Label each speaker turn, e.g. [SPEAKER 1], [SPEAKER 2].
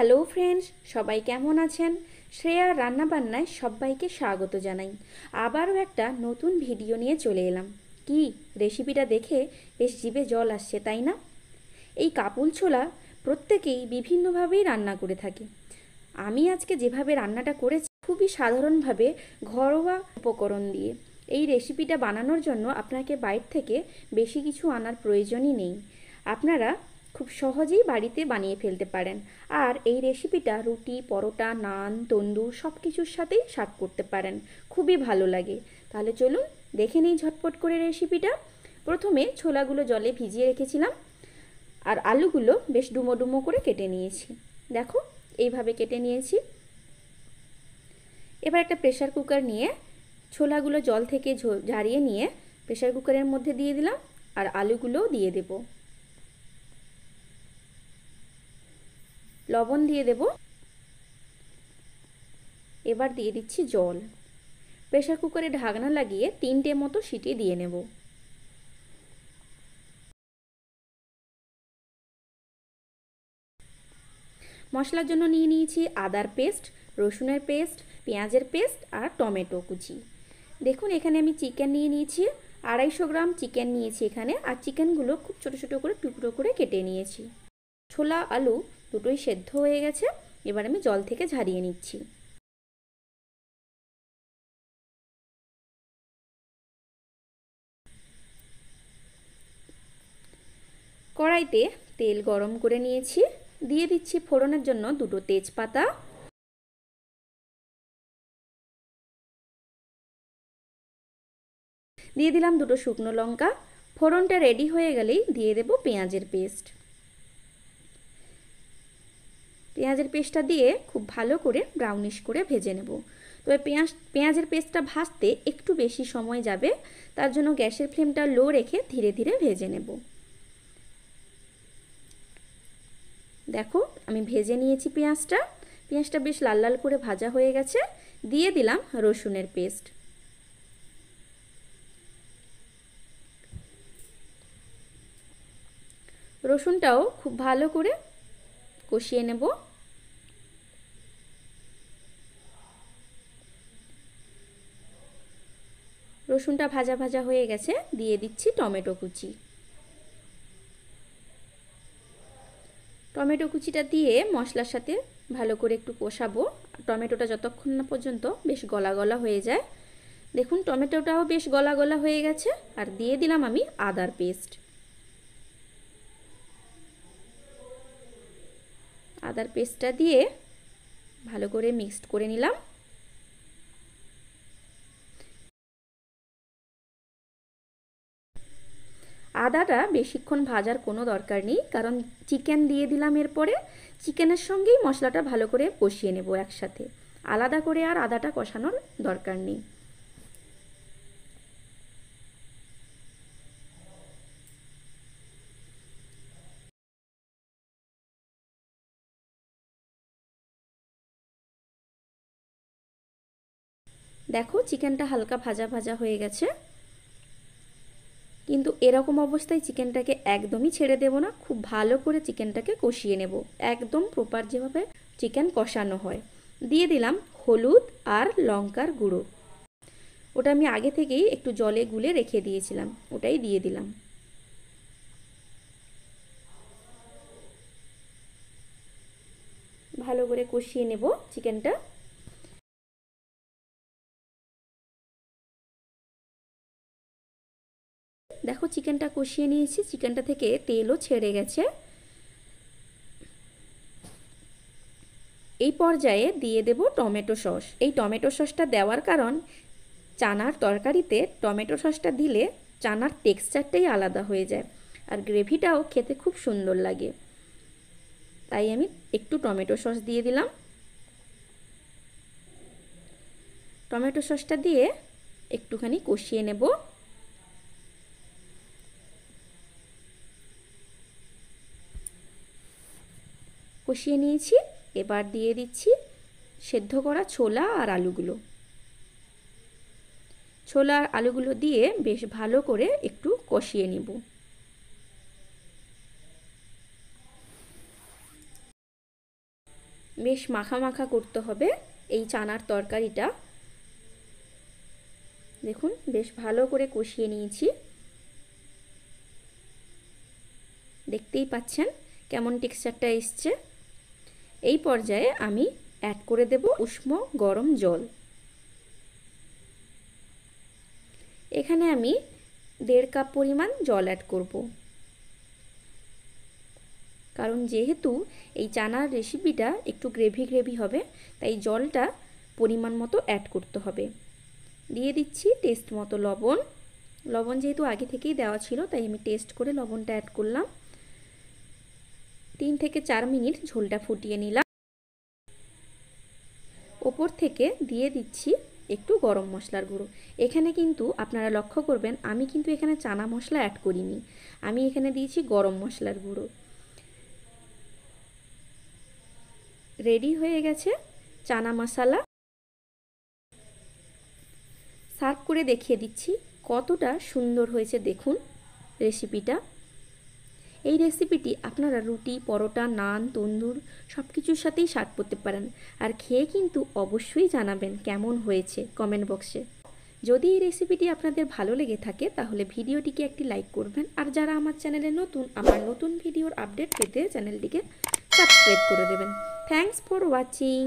[SPEAKER 1] hello friends সবাই কেমন আছেন শ্রেয়ার রান্নাবান্নায় সবাইকে স্বাগত জানাই আবারও একটা নতুন ভিডিও নিয়ে চলে এলাম কি রেসিপিটা দেখে বেশ জিভে জল আসছে তাই না এই কাপুল ছোলা প্রত্যেকেই বিভিন্নভাবেই রান্না করে থাকে আমি আজকে যেভাবে রান্নাটা করেছি খুবই সাধারণভাবে ঘরোয়া উপকরণ দিয়ে এই রেসিপিটা বানানোর জন্য আপনাকে বাইর থেকে বেশি কিছু আনার প্রয়োজনই নেই আপনারা খুব সহজেই বাড়িতে বানিয়ে ফেলতে পারেন আর এই রেসিপিটা রুটি পরোটা নান তন্দুর সব কিছুর সাথেই সার্ভ করতে পারেন খুবই ভালো লাগে তাহলে চলুন দেখে নিই ঝটপট করে রেসিপিটা প্রথমে ছোলাগুলো জলে ভিজিয়ে রেখেছিলাম আর আলুগুলো বেশ ডুমো ডুমো করে কেটে নিয়েছি দেখো এইভাবে কেটে নিয়েছি এবার একটা প্রেশার কুকার নিয়ে ছোলাগুলো জল থেকে ঝারিয়ে নিয়ে প্রেশার কুকারের মধ্যে দিয়ে দিলাম আর আলুগুলোও দিয়ে দেবো লবণ দিয়ে দেব এবার দিয়ে দিচ্ছি
[SPEAKER 2] জল প্রেশার কুকারে ঢাকনা লাগিয়ে তিনটে মতো সিটি দিয়ে নেব মশলার জন্য নিয়ে নিয়েছি আদার পেস্ট রসুনের পেস্ট পেঁয়াজের পেস্ট
[SPEAKER 1] আর টমেটো কুচি দেখুন এখানে আমি চিকেন নিয়ে নিয়েছি আড়াইশো গ্রাম চিকেন নিয়েছি এখানে আর চিকেনগুলো খুব ছোট ছোট করে টুকরো করে কেটে নিয়েছি ছোলা আলু
[SPEAKER 2] দুটোই সেদ্ধ হয়ে গেছে এবার আমি জল থেকে ঝারিয়ে নিচ্ছি কড়াইতে তেল গরম করে নিয়েছি দিয়ে দিচ্ছি ফোড়নের জন্য দুটো তেজপাতা দিয়ে দিলাম দুটো শুকনো লঙ্কা ফোড়নটা রেডি হয়ে গেলেই দিয়ে দেব পেঁয়াজের পেস্ট
[SPEAKER 1] পেঁয়াজের পেস্টটা দিয়ে খুব ভালো করে ব্রাউনিশ করে ভেজে নেব তবে পেঁয়াজ পেঁয়াজের পেস্টটা ভাজতে একটু বেশি সময় যাবে তার জন্য গ্যাসের ফ্লেমটা লো রেখে ধীরে ধীরে ভেজে নেব দেখো আমি ভেজে নিয়েছি পেঁয়াজটা পেঁয়াজটা বেশ লাল লাল করে ভাজা হয়ে গেছে দিয়ে দিলাম রসুনের পেস্ট রসুনটাও খুব ভালো করে কষিয়ে নেব রসুনটা ভাজা ভাজা হয়ে গেছে দিয়ে দিচ্ছি টমেটো কুচি টমেটো কুচিটা দিয়ে মশলার সাথে ভালো করে একটু কষাবো টমেটোটা যতক্ষণ না পর্যন্ত বেশ গলা গলা হয়ে যায় দেখুন টমেটোটাও বেশ গলা গলা হয়ে গেছে আর দিয়ে দিলাম আমি আদার পেস্ট
[SPEAKER 2] আদার পেস্টটা দিয়ে ভালো করে মিক্সড করে নিলাম আদাটা বেশিক্ষণ ভাজার কোনো দরকার নেই কারণ চিকেন দিয়ে দিলাম এরপরে
[SPEAKER 1] চিকেনের সঙ্গেই মশলাটা ভালো করে কষিয়ে নেব একসাথে আলাদা করে আর আদাটা কষানোর
[SPEAKER 2] দরকার নেই দেখো চিকেনটা হালকা ভাজা ভাজা হয়ে গেছে কিন্তু
[SPEAKER 1] এরকম অবস্থায় চিকেনটাকে একদমই ছেড়ে দেব না খুব ভালো করে চিকেনটাকে কষিয়ে নেব একদম প্রপার যেভাবে চিকেন কষানো হয় দিয়ে দিলাম হলুদ আর লঙ্কার গুঁড়ো ওটা আমি আগে থেকেই একটু জলে গুলে রেখে দিয়েছিলাম ওটাই দিয়ে দিলাম
[SPEAKER 2] ভালো করে কষিয়ে নেব চিকেনটা দেখো চিকেনটা কষিয়ে নিয়েছি চিকেনটা থেকে তেলও ছেড়ে গেছে
[SPEAKER 1] এই পর্যায়ে দিয়ে দেব টমেটো সস এই টমেটো সসটা দেওয়ার কারণ চানার তরকারিতে টমেটো সসটা দিলে চানার টেক্সচারটাই আলাদা হয়ে যায় আর গ্রেভিটাও খেতে খুব সুন্দর লাগে তাই আমি একটু টমেটো সস দিয়ে দিলাম টমেটো সসটা দিয়ে একটুখানি কষিয়ে নেবো কষিয়ে নিয়েছি এবার দিয়ে দিচ্ছি সেদ্ধ করা ছোলা আর আলুগুলো ছোলা আর আলুগুলো দিয়ে বেশ ভালো করে একটু কষিয়ে নিব বেশ মাখা মাখা করতে হবে এই চানার তরকারিটা দেখুন বেশ ভালো করে কষিয়ে নিয়েছি দেখতেই পাচ্ছেন কেমন টেক্সচারটা এসছে এই পর্যায়ে আমি অ্যাড করে দেব উষ্ণ গরম জল এখানে আমি দেড় কাপ পরিমাণ জল অ্যাড করব কারণ যেহেতু এই চানার রেসিপিটা একটু গ্রেভি গ্রেভি হবে তাই জলটা পরিমাণ মতো অ্যাড করতে হবে দিয়ে দিচ্ছি টেস্ট মতো লবণ লবণ যেহেতু আগে থেকেই দেওয়া ছিল তাই আমি টেস্ট করে লবণটা অ্যাড করলাম তিন থেকে চার মিনিট ঝোলটা ফুটিয়ে নিলাম ওপর থেকে দিয়ে দিচ্ছি একটু গরম মশলার গুঁড়ো এখানে কিন্তু আপনারা লক্ষ্য করবেন আমি কিন্তু এখানে চানা মশলা অ্যাড করিনি আমি এখানে দিয়েছি গরম মশলার গুঁড়ো রেডি হয়ে গেছে চানা মশালা সার্ভ করে দেখিয়ে দিচ্ছি কতটা সুন্দর হয়েছে দেখুন রেসিপিটা এই রেসিপিটি আপনারা রুটি পরোটা নান তন্দুর সব কিছুর সাথেই স্বাদ করতে পারেন আর খেয়ে কিন্তু অবশ্যই জানাবেন কেমন হয়েছে কমেন্ট বক্সে যদি এই রেসিপিটি আপনাদের ভালো লেগে থাকে তাহলে ভিডিওটিকে একটি লাইক করবেন আর যারা আমার চ্যানেলে নতুন আমার নতুন ভিডিওর আপডেট পেতে চ্যানেলটিকে সাবস্ক্রাইব করে দেবেন থ্যাংকস ফর ওয়াচিং